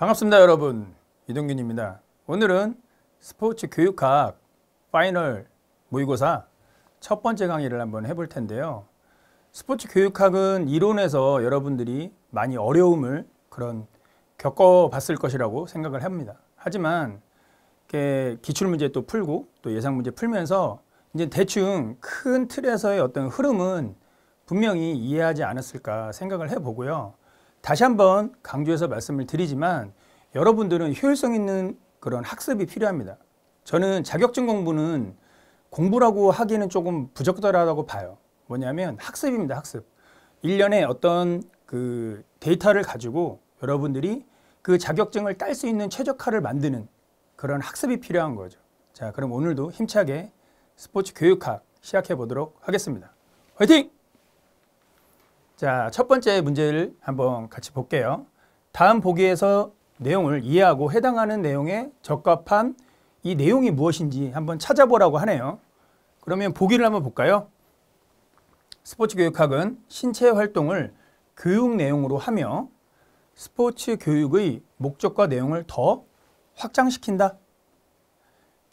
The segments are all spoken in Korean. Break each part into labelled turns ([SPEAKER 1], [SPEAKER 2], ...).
[SPEAKER 1] 반갑습니다 여러분 이동균입니다 오늘은 스포츠 교육학 파이널 모의고사 첫 번째 강의를 한번 해볼 텐데요 스포츠 교육학은 이론에서 여러분들이 많이 어려움을 그런 겪어봤을 것이라고 생각을 합니다 하지만 기출문제 또 풀고 또 예상문제 풀면서 이제 대충 큰 틀에서의 어떤 흐름은 분명히 이해하지 않았을까 생각을 해보고요 다시 한번 강조해서 말씀을 드리지만 여러분들은 효율성 있는 그런 학습이 필요합니다. 저는 자격증 공부는 공부라고 하기에는 조금 부적절하다고 봐요. 뭐냐면 학습입니다, 학습. 1년에 어떤 그 데이터를 가지고 여러분들이 그 자격증을 딸 수 있는 최적화를 만드는 그런 학습이 필요한 거죠. 자, 그럼 오늘도 힘차게 스포츠 교육학 시작해 보도록 하겠습니다. 화이팅! 자, 첫 번째 문제를 한번 같이 볼게요. 다음 보기에서 내용을 이해하고 해당하는 내용에 적합한 이 내용이 무엇인지 한번 찾아보라고 하네요. 그러면 보기를 한번 볼까요? 스포츠 교육학은 신체 활동을 교육 내용으로 하며 스포츠 교육의 목적과 내용을 더 확장시킨다.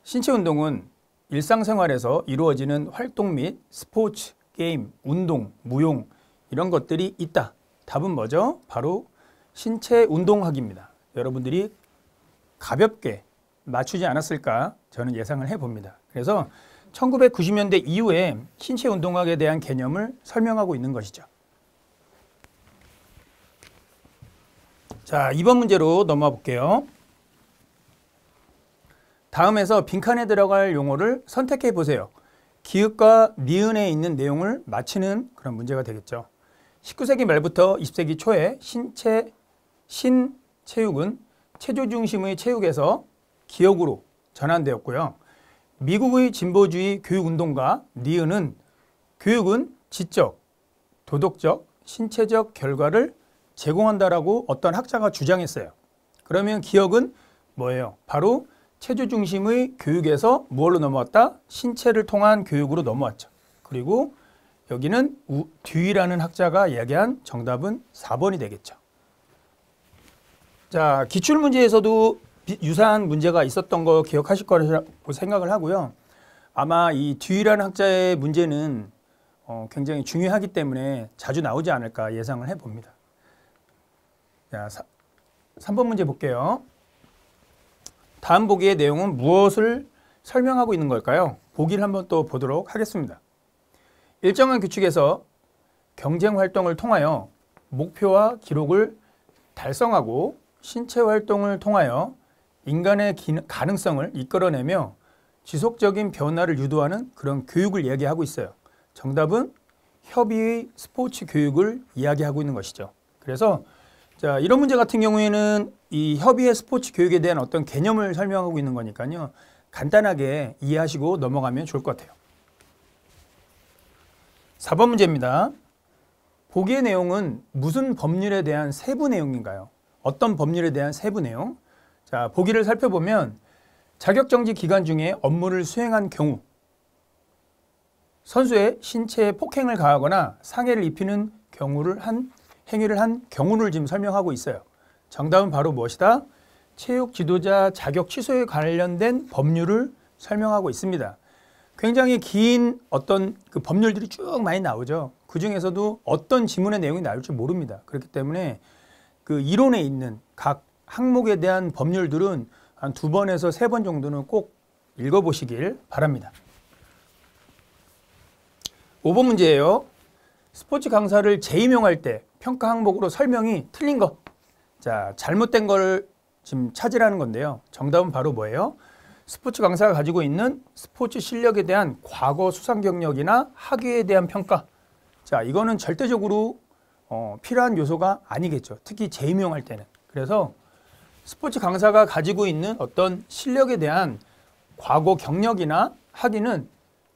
[SPEAKER 1] 신체 운동은 일상생활에서 이루어지는 활동 및 스포츠, 게임, 운동, 무용, 이런 것들이 있다. 답은 뭐죠? 바로 신체 운동학입니다. 여러분들이 가볍게 맞추지 않았을까 저는 예상을 해봅니다. 그래서 1990년대 이후에 신체 운동학에 대한 개념을 설명하고 있는 것이죠. 자, 이번 문제로 넘어가 볼게요. 다음에서 빈칸에 들어갈 용어를 선택해 보세요. 기읍과 니은에 있는 내용을 맞히는 그런 문제가 되겠죠. 19세기 말부터 20세기 초에 신체 신체육은 체조 중심의 체육에서 기억으로 전환되었고요. 미국의 진보주의 교육운동가 니은은 교육은 지적, 도덕적, 신체적 결과를 제공한다라고 어떤 학자가 주장했어요. 그러면 기억은 뭐예요? 바로 체조 중심의 교육에서 무얼로 넘어왔다? 신체를 통한 교육으로 넘어왔죠. 그리고 여기는 우, 듀이라는 학자가 이야기한 정답은 4번이 되겠죠. 자, 기출 문제에서도 유사한 문제가 있었던 거 기억하실 거라고 생각을 하고요. 아마 이듀라는 학자의 문제는 어, 굉장히 중요하기 때문에 자주 나오지 않을까 예상을 해봅니다. 자, 사, 3번 문제 볼게요. 다음 보기의 내용은 무엇을 설명하고 있는 걸까요? 보기를 한번 또 보도록 하겠습니다. 일정한 규칙에서 경쟁 활동을 통하여 목표와 기록을 달성하고 신체 활동을 통하여 인간의 기능, 가능성을 이끌어내며 지속적인 변화를 유도하는 그런 교육을 이야기하고 있어요. 정답은 협의의 스포츠 교육을 이야기하고 있는 것이죠. 그래서 자, 이런 문제 같은 경우에는 이 협의의 스포츠 교육에 대한 어떤 개념을 설명하고 있는 거니까요. 간단하게 이해하시고 넘어가면 좋을 것 같아요. 4번 문제입니다. 보기의 내용은 무슨 법률에 대한 세부 내용인가요? 어떤 법률에 대한 세부 내용? 자, 보기를 살펴보면 자격정지 기간 중에 업무를 수행한 경우 선수의 신체에 폭행을 가하거나 상해를 입히는 경우를 한 행위를 한 경우를 지금 설명하고 있어요. 정답은 바로 무엇이다? 체육 지도자 자격 취소에 관련된 법률을 설명하고 있습니다. 굉장히 긴 어떤 그 법률들이 쭉 많이 나오죠. 그 중에서도 어떤 지문의 내용이 나올지 모릅니다. 그렇기 때문에 그 이론에 있는 각 항목에 대한 법률들은 한 두 번에서 세 번 정도는 꼭 읽어보시길 바랍니다. 5번 문제예요. 스포츠 강사를 재임용할 때 평가 항목으로 설명이 틀린 것. 자, 잘못된 걸 지금 찾으라는 건데요. 정답은 바로 뭐예요? 스포츠 강사가 가지고 있는 스포츠 실력에 대한 과거 수상 경력이나 학위에 대한 평가. 자, 이거는 절대적으로 어, 필요한 요소가 아니겠죠. 특히 재임용할 때는. 그래서 스포츠 강사가 가지고 있는 어떤 실력에 대한 과거 경력이나 학위는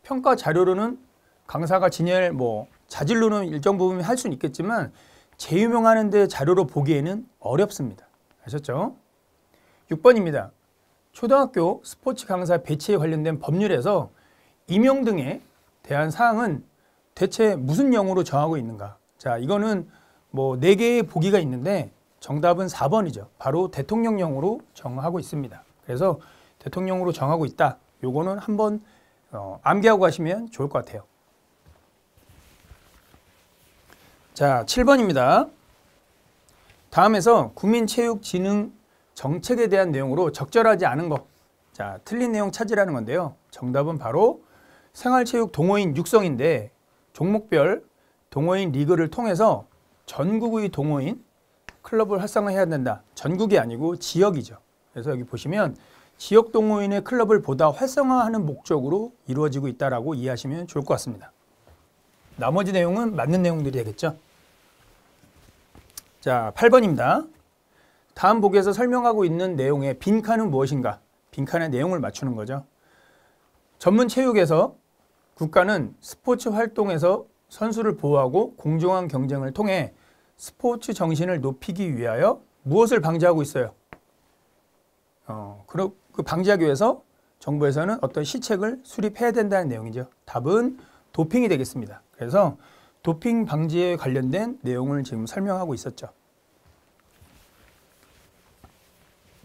[SPEAKER 1] 평가 자료로는 강사가 진열 뭐 자질로는 일정 부분 할 수는 있겠지만 재유명하는 데 자료로 보기에는 어렵습니다. 아셨죠? 6번입니다. 초등학교 스포츠 강사 배치에 관련된 법률에서 임용 등에 대한 사항은 대체 무슨 영으로 정하고 있는가? 자, 이거는 뭐 네 개의 보기가 있는데 정답은 4번이죠. 바로 대통령령으로 정하고 있습니다. 그래서 대통령으로 정하고 있다. 요거는 한번 어, 암기하고 가시면 좋을 것 같아요. 자, 7번입니다. 다음에서 국민체육진흥 정책에 대한 내용으로 적절하지 않은 것. 자, 틀린 내용 찾으라는 건데요. 정답은 바로 생활체육 동호인 육성인데 종목별 동호인 리그를 통해서 전국의 동호인 클럽을 활성화해야 된다. 전국이 아니고 지역이죠. 그래서 여기 보시면 지역 동호인의 클럽을 보다 활성화하는 목적으로 이루어지고 있다라고 이해하시면 좋을 것 같습니다. 나머지 내용은 맞는 내용들이 되겠죠. 자, 8번입니다. 다음 보기에서 설명하고 있는 내용의 빈칸은 무엇인가? 빈칸의 내용을 맞추는 거죠. 전문 체육에서 국가는 스포츠 활동에서 선수를 보호하고 공정한 경쟁을 통해 스포츠 정신을 높이기 위하여 무엇을 방지하고 있어요? 어, 그 방지하기 위해서 정부에서는 어떤 시책을 수립해야 된다는 내용이죠. 답은 도핑이 되겠습니다. 그래서 도핑 방지에 관련된 내용을 지금 설명하고 있었죠.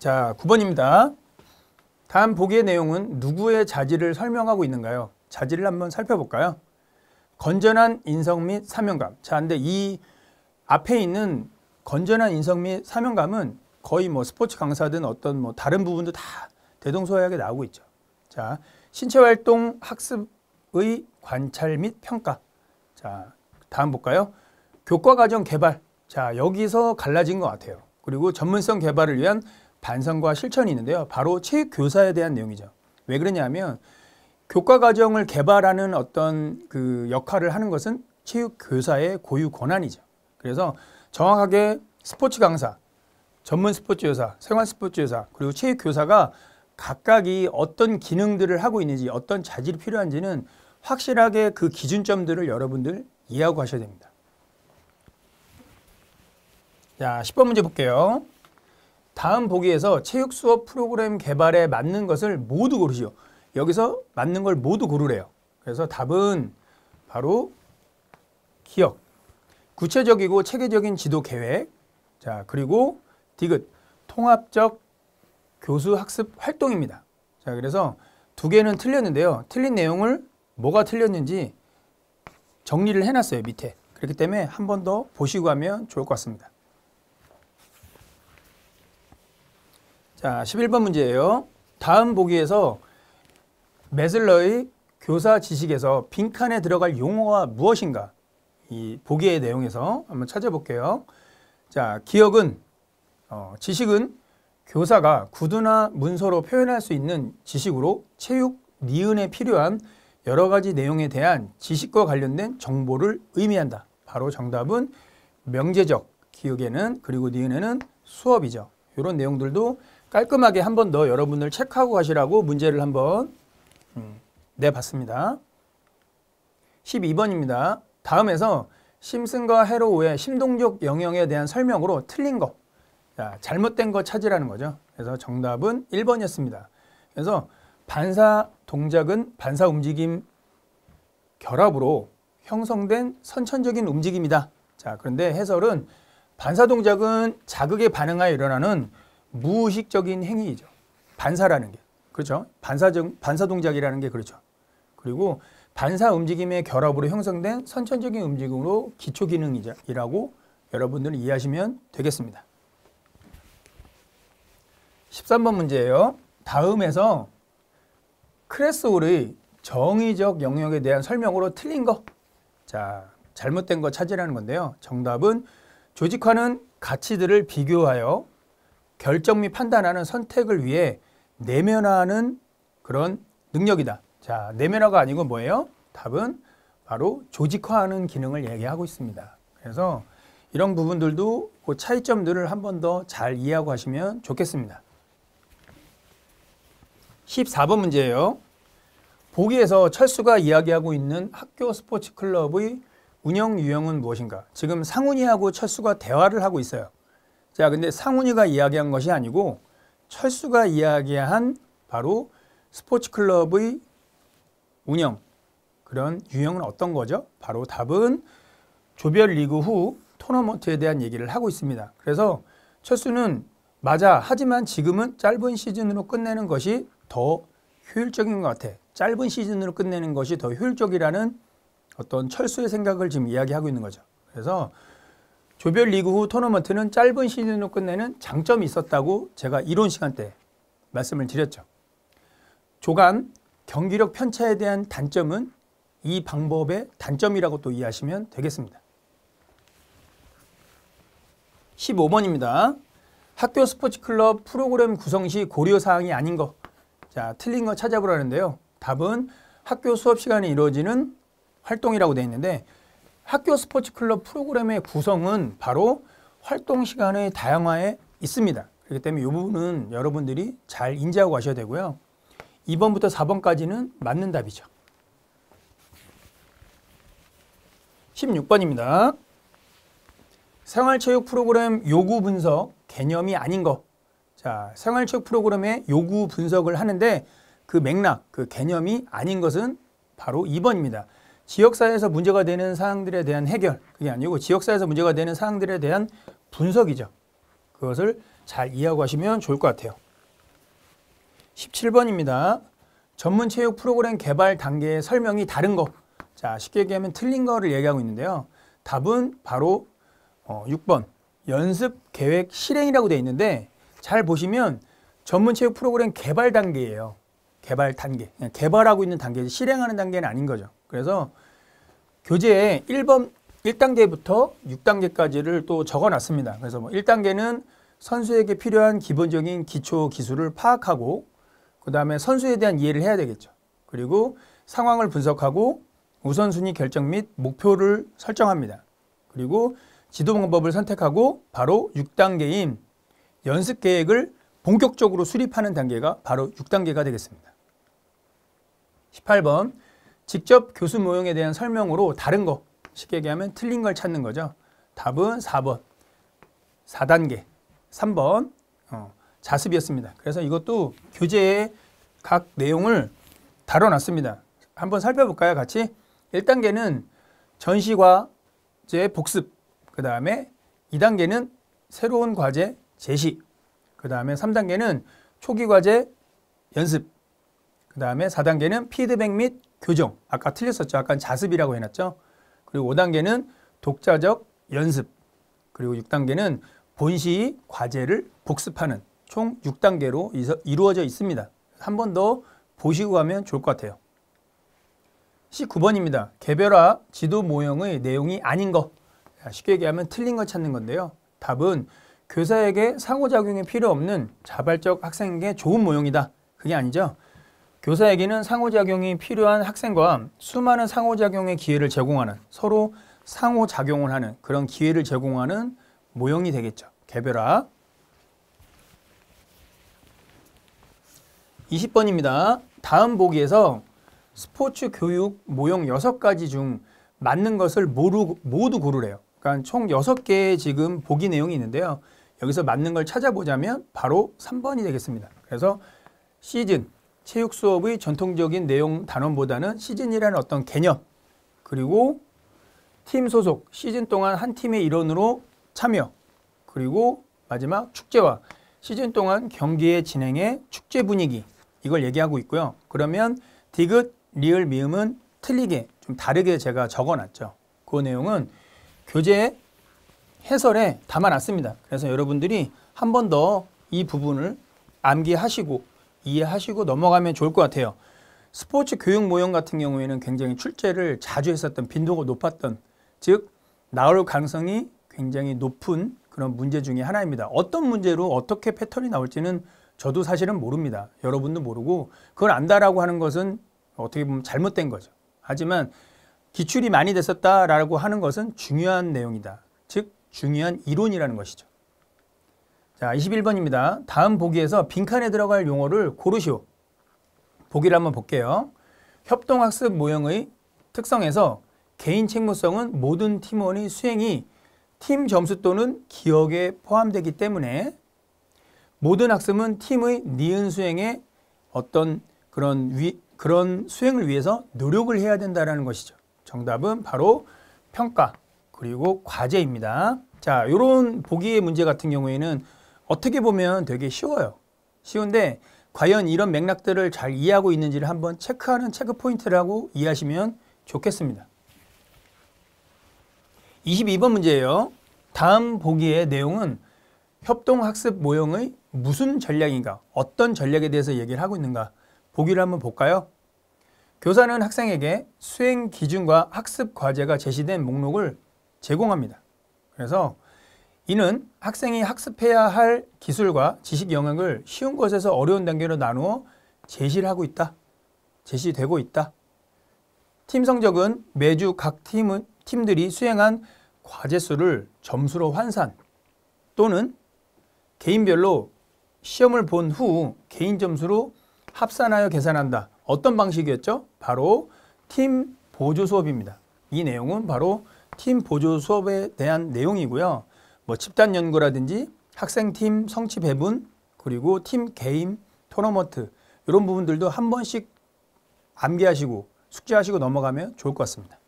[SPEAKER 1] 자, 9번입니다. 다음 보기의 내용은 누구의 자질을 설명하고 있는가요? 자질을 한번 살펴볼까요? 건전한 인성 및 사명감. 자, 근데 이 앞에 있는 건전한 인성 및 사명감은 거의 뭐 스포츠 강사든 어떤 뭐 다른 부분도 다 대동소이하게 나오고 있죠. 자, 신체 활동 학습의 관찰 및 평가. 자, 다음 볼까요? 교과 과정 개발. 자, 여기서 갈라진 것 같아요. 그리고 전문성 개발을 위한 반성과 실천이 있는데요. 바로 체육 교사에 대한 내용이죠. 왜 그러냐면 교과 과정을 개발하는 어떤 그 역할을 하는 것은 체육 교사의 고유 권한이죠. 그래서 정확하게 스포츠 강사, 전문 스포츠 교사, 생활 스포츠 교사, 그리고 체육 교사가 각각이 어떤 기능들을 하고 있는지 어떤 자질이 필요한지는 확실하게 그 기준점들을 여러분들 이해하고 하셔야 됩니다. 자, 10번 문제 볼게요. 다음 보기에서 체육 수업 프로그램 개발에 맞는 것을 모두 고르시오. 여기서 맞는 걸 모두 고르래요. 그래서 답은 바로 기억. 구체적이고 체계적인 지도 계획. 자, 그리고 디귿. 통합적 교수 학습 활동입니다. 자, 그래서 두 개는 틀렸는데요. 틀린 내용을 뭐가 틀렸는지 정리를 해놨어요, 밑에. 그렇기 때문에 한 번 더 보시고 하면 좋을 것 같습니다. 자, 11번 문제예요. 다음 보기에서 메슬러의 교사 지식에서 빈칸에 들어갈 용어가 무엇인가? 이 보기의 내용에서 한번 찾아볼게요. 자, 기억은 어, 지식은 교사가 구두나 문서로 표현할 수 있는 지식으로 체육 니은에 필요한 여러 가지 내용에 대한 지식과 관련된 정보를 의미한다. 바로 정답은 명제적, 기억에는 그리고 니은에는 수업이죠. 이런 내용들도 깔끔하게 한 번 더 여러분을 체크하고 가시라고 문제를 한번 음, 내봤습니다. 12번입니다. 다음에서 심슨과 해로우의 심동적 영역에 대한 설명으로 틀린 거, 잘못된 거 찾으라는 거죠. 그래서 정답은 1번이었습니다. 그래서 반사 동작은 반사 움직임 결합으로 형성된 선천적인 움직임이다. 자, 그런데 해설은 반사 동작은 자극에 반응하여 일어나는 무의식적인 행위이죠. 반사라는 게. 그렇죠? 반사적, 반사 동작이라는 게 그렇죠. 그리고 반사 움직임의 결합으로 형성된 선천적인 움직임으로 기초 기능이라고 여러분들은 이해하시면 되겠습니다. 13번 문제예요. 다음에서 크레스홀의 정의적 영역에 대한 설명으로 틀린 거. 자, 잘못된 거 찾으라는 건데요. 정답은 조직화는 가치들을 비교하여 결정 및 판단하는 선택을 위해 내면화하는 그런 능력이다. 자, 내면화가 아니고 뭐예요? 답은 바로 조직화하는 기능을 얘기하고 있습니다. 그래서 이런 부분들도 그 차이점들을 한 번 더 잘 이해하고 하시면 좋겠습니다. 14번 문제예요. 보기에서 철수가 이야기하고 있는 학교 스포츠 클럽의 운영 유형은 무엇인가? 지금 상훈이하고 철수가 대화를 하고 있어요. 자, 근데 상훈이가 이야기한 것이 아니고 철수가 이야기한 바로 스포츠 클럽의 운영 그런 유형은 어떤 거죠? 바로 답은 조별 리그 후 토너먼트에 대한 얘기를 하고 있습니다. 그래서 철수는 맞아. 하지만 지금은 짧은 시즌으로 끝내는 것이 더 효율적인 것 같아. 짧은 시즌으로 끝내는 것이 더 효율적이라는 어떤 철수의 생각을 지금 이야기하고 있는 거죠. 그래서 조별 리그 후 토너먼트는 짧은 시즌으로 끝내는 장점이 있었다고 제가 이론 시간 때 말씀을 드렸죠. 조간 경기력 편차에 대한 단점은 이 방법의 단점이라고 또 이해하시면 되겠습니다. 15번입니다. 학교 스포츠 클럽 프로그램 구성 시 고려 사항이 아닌 것. 자, 틀린 거 찾아보라는데요. 답은 학교 수업 시간에 이루어지는 활동이라고 되어 있는데 학교 스포츠 클럽 프로그램의 구성은 바로 활동 시간의 다양화에 있습니다. 그렇기 때문에 이 부분은 여러분들이 잘 인지하고 가셔야 되고요. 2번부터 4번까지는 맞는 답이죠. 16번입니다. 생활체육 프로그램 요구 분석 개념이 아닌 거. 자, 생활체육 프로그램의 요구 분석을 하는데 그 맥락, 그 개념이 아닌 것은 바로 2번입니다. 지역사회에서 문제가 되는 사항들에 대한 해결 그게 아니고 지역사회에서 문제가 되는 사항들에 대한 분석이죠. 그것을 잘 이해하고 하시면 좋을 것 같아요. 17번입니다. 전문 체육 프로그램 개발 단계의 설명이 다른 것. 자, 쉽게 얘기하면 틀린 거를 얘기하고 있는데요. 답은 바로 6번 어, 연습 계획 실행이라고 되어 있는데 잘 보시면 전문 체육 프로그램 개발 단계예요. 개발 단계, 개발하고 있는 단계지 실행하는 단계는 아닌 거죠. 그래서 교재에 1번 1단계부터 6단계까지를 또 적어놨습니다. 그래서 뭐 1단계는 선수에게 필요한 기본적인 기초 기술을 파악하고 그 다음에 선수에 대한 이해를 해야 되겠죠. 그리고 상황을 분석하고 우선순위 결정 및 목표를 설정합니다. 그리고 지도 방법을 선택하고 바로 6단계인 연습 계획을 본격적으로 수립하는 단계가 바로 6단계가 되겠습니다. 18번 직접 교수 모형에 대한 설명으로 다른 거 쉽게 얘기하면 틀린 걸 찾는 거죠. 답은 4번 4단계 3번 어, 자습이었습니다. 그래서 이것도 교재의 각 내용을 다뤄놨습니다. 한번 살펴볼까요? 같이 1단계는 전시과제 복습 그 다음에 2단계는 새로운 과제 제시 그 다음에 3단계는 초기 과제 연습 그 다음에 4단계는 피드백 및 교정. 아까 틀렸었죠. 아까 자습이라고 해놨죠. 그리고 5단계는 독자적 연습. 그리고 6단계는 본시 과제를 복습하는 총 6단계로 이루어져 있습니다. 한 번 더 보시고 가면 좋을 것 같아요. 19번입니다. 개별화 지도 모형의 내용이 아닌 것. 쉽게 얘기하면 틀린 걸 찾는 건데요. 답은 교사에게 상호작용이 필요 없는 자발적 학생에게 좋은 모형이다. 그게 아니죠. 교사에게는 상호작용이 필요한 학생과 수많은 상호작용의 기회를 제공하는 서로 상호작용을 하는 그런 기회를 제공하는 모형이 되겠죠. 개별화 20번입니다. 다음 보기에서 스포츠 교육 모형 6가지 중 맞는 것을 모두, 모두 고르래요. 그러니까 총 6개의 지금 보기 내용이 있는데요. 여기서 맞는 걸 찾아보자면 바로 3번이 되겠습니다. 그래서 시즌, 체육 수업의 전통적인 내용 단원보다는 시즌이라는 어떤 개념 그리고 팀 소속 시즌 동안 한 팀의 일원으로 참여 그리고 마지막 축제와 시즌 동안 경기의 진행에 축제 분위기 이걸 얘기하고 있고요. 그러면 디귿, 리을, 미음은 틀리게 좀 다르게 제가 적어놨죠. 그 내용은 교재 해설에 담아놨습니다. 그래서 여러분들이 한 번 더 이 부분을 암기하시고 이해하시고 넘어가면 좋을 것 같아요. 스포츠 교육 모형 같은 경우에는 굉장히 출제를 자주 했었던 빈도가 높았던 즉 나올 가능성이 굉장히 높은 그런 문제 중의 하나입니다. 어떤 문제로 어떻게 패턴이 나올지는 저도 사실은 모릅니다. 여러분도 모르고 그걸 안다라고 하는 것은 어떻게 보면 잘못된 거죠. 하지만 기출이 많이 됐었다라고 하는 것은 중요한 내용이다. 즉 중요한 이론이라는 것이죠. 자, 21번입니다. 다음 보기에서 빈칸에 들어갈 용어를 고르시오. 보기를 한번 볼게요. 협동학습 모형의 특성에서 개인 책무성은 모든 팀원의 수행이 팀 점수 또는 기억에 포함되기 때문에 모든 학습은 팀의 니은 수행에 어떤 그런 위, 그런 수행을 위해서 노력을 해야 된다라는 것이죠. 정답은 바로 평가 그리고 과제입니다. 자, 요런 보기의 문제 같은 경우에는 어떻게 보면 되게 쉬워요. 쉬운데 과연 이런 맥락들을 잘 이해하고 있는지를 한번 체크하는 체크 포인트라고 이해하시면 좋겠습니다. 22번 문제예요. 다음 보기의 내용은 협동학습 모형의 무슨 전략인가, 어떤 전략에 대해서 얘기를 하고 있는가 보기를 한번 볼까요? 교사는 학생에게 수행 기준과 학습 과제가 제시된 목록을 제공합니다. 그래서 이는 학생이 학습해야 할 기술과 지식 영역을 쉬운 것에서 어려운 단계로 나누어 제시를 하고 있다. 제시되고 있다. 팀 성적은 매주 각 팀은, 팀들이 수행한 과제 수를 점수로 환산 또는 개인별로 시험을 본 후 개인 점수로 합산하여 계산한다. 어떤 방식이었죠? 바로 팀 보조 수업입니다. 이 내용은 바로 팀 보조 수업에 대한 내용이고요. 뭐 집단 연구라든지 학생팀 성취 배분 그리고 팀 게임 토너먼트 이런 부분들도 한 번씩 암기하시고 숙제하시고 넘어가면 좋을 것 같습니다.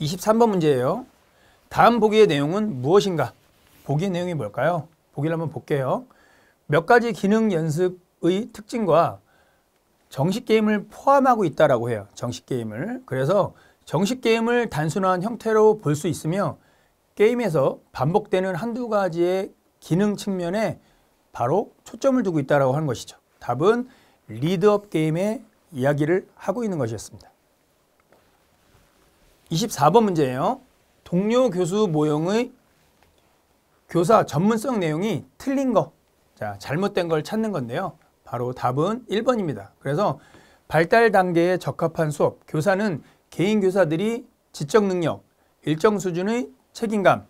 [SPEAKER 1] 23번 문제예요. 다음 보기의 내용은 무엇인가? 보기의 내용이 뭘까요? 보기를 한번 볼게요. 몇 가지 기능 연습의 특징과 정식 게임을 포함하고 있다라고 해요. 정식 게임을. 그래서 정식 게임을 단순한 형태로 볼 수 있으며 게임에서 반복되는 한두 가지의 기능 측면에 바로 초점을 두고 있다고 하는 것이죠. 답은 리드업 게임의 이야기를 하고 있는 것이었습니다. 24번 문제예요. 동료 교수 모형의 교사 전문성 내용이 틀린 거, 자 잘못된 걸 찾는 건데요. 바로 답은 1번입니다. 그래서 발달 단계에 적합한 수업, 교사는 개인 교사들이 지적 능력, 일정 수준의 책임감,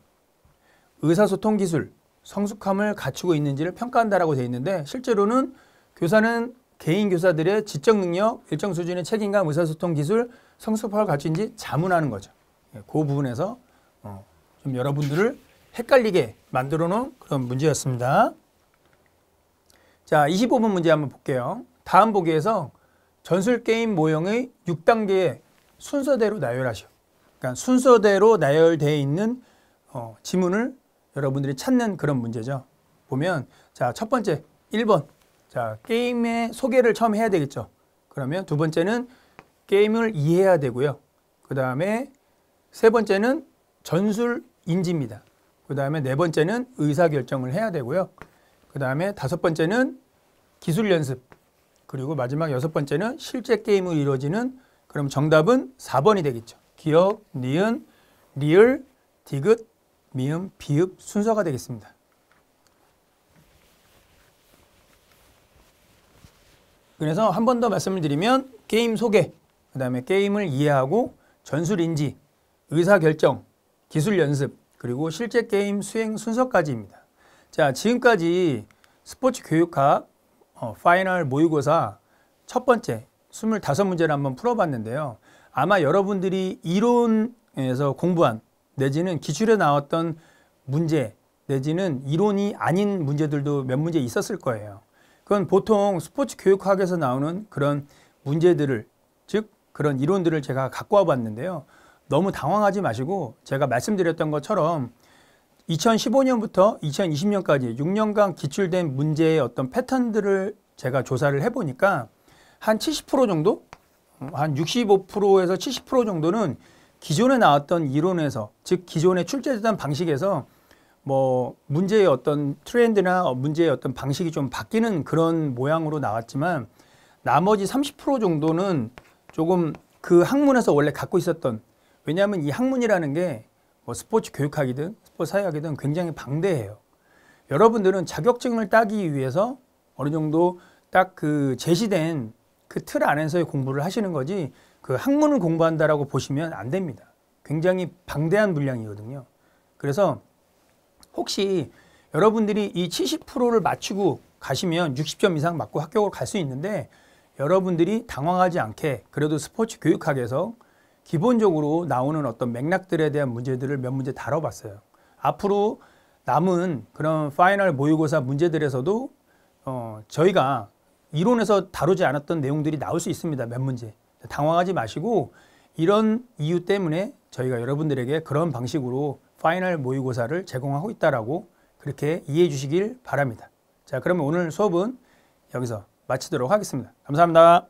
[SPEAKER 1] 의사소통 기술, 성숙함을 갖추고 있는지를 평가한다라고 되어 있는데 실제로는 교사는 개인 교사들의 지적 능력, 일정 수준의 책임감, 의사소통 기술, 성숙함을 갖춘지 자문하는 거죠. 예, 그 부분에서 어, 좀 여러분들을 헷갈리게 만들어 놓은 그런 문제였습니다. 자, 25번 문제 한번 볼게요. 다음 보기에서 전술게임 모형의 6단계의 순서대로 나열하셔. 그러니까 순서대로 나열되어 있는 어, 지문을 여러분들이 찾는 그런 문제죠. 보면 자, 첫 번째 1번. 자, 게임의 소개를 처음 해야 되겠죠. 그러면 두 번째는 게임을 이해해야 되고요. 그다음에 세 번째는 전술 인지입니다. 그다음에 네 번째는 의사 결정을 해야 되고요. 그다음에 다섯 번째는 기술 연습. 그리고 마지막 여섯 번째는 실제 게임을 이루어지는 그럼 정답은 4번이 되겠죠. 기역, 니은, 리을, 디귿, 미음, 비읍 순서가 되겠습니다. 그래서 한 번 더 말씀을 드리면 게임 소개, 그 다음에 게임을 이해하고 전술 인지, 의사결정, 기술 연습, 그리고 실제 게임 수행 순서까지입니다. 자, 지금까지 스포츠 교육학 어, 파이널 모의고사 첫 번째 25문제를 한번 풀어봤는데요. 아마 여러분들이 이론에서 공부한 내지는 기출에 나왔던 문제 내지는 이론이 아닌 문제들도 몇 문제 있었을 거예요. 그건 보통 스포츠 교육학에서 나오는 그런 문제들을 즉 그런 이론들을 제가 갖고 와봤는데요. 너무 당황하지 마시고 제가 말씀드렸던 것처럼 2015년부터 2020년까지 6년간 기출된 문제의 어떤 패턴들을 제가 조사를 해보니까 한70% 정도? 음, 한 65%에서 70% 정도는 기존에 나왔던 이론에서 즉 기존에 출제되던 방식에서 뭐 문제의 어떤 트렌드나 문제의 어떤 방식이 좀 바뀌는 그런 모양으로 나왔지만 나머지 30% 정도는 조금 그 학문에서 원래 갖고 있었던 왜냐하면 이 학문이라는 게뭐 스포츠 교육학이든 스포츠 사회학이든 굉장히 방대해요. 여러분들은 자격증을 따기 위해서 어느 정도 딱 그 제시된 그틀 안에서의 공부를 하시는 거지 그 학문을 공부한다라고 보시면 안 됩니다. 굉장히 방대한 분량이거든요. 그래서 혹시 여러분들이 이 70%를 맞추고 가시면 60점 이상 맞고 합격을 갈 수 있는데 여러분들이 당황하지 않게 그래도 스포츠 교육학에서 기본적으로 나오는 어떤 맥락들에 대한 문제들을 몇 문제 다뤄봤어요. 앞으로 남은 그런 파이널 모의고사 문제들에서도 어, 저희가 이론에서 다루지 않았던 내용들이 나올 수 있습니다. 몇 문제. 당황하지 마시고 이런 이유 때문에 저희가 여러분들에게 그런 방식으로 파이널 모의고사를 제공하고 있다라고 그렇게 이해해 주시길 바랍니다. 자, 그러면 오늘 수업은 여기서 마치도록 하겠습니다. 감사합니다.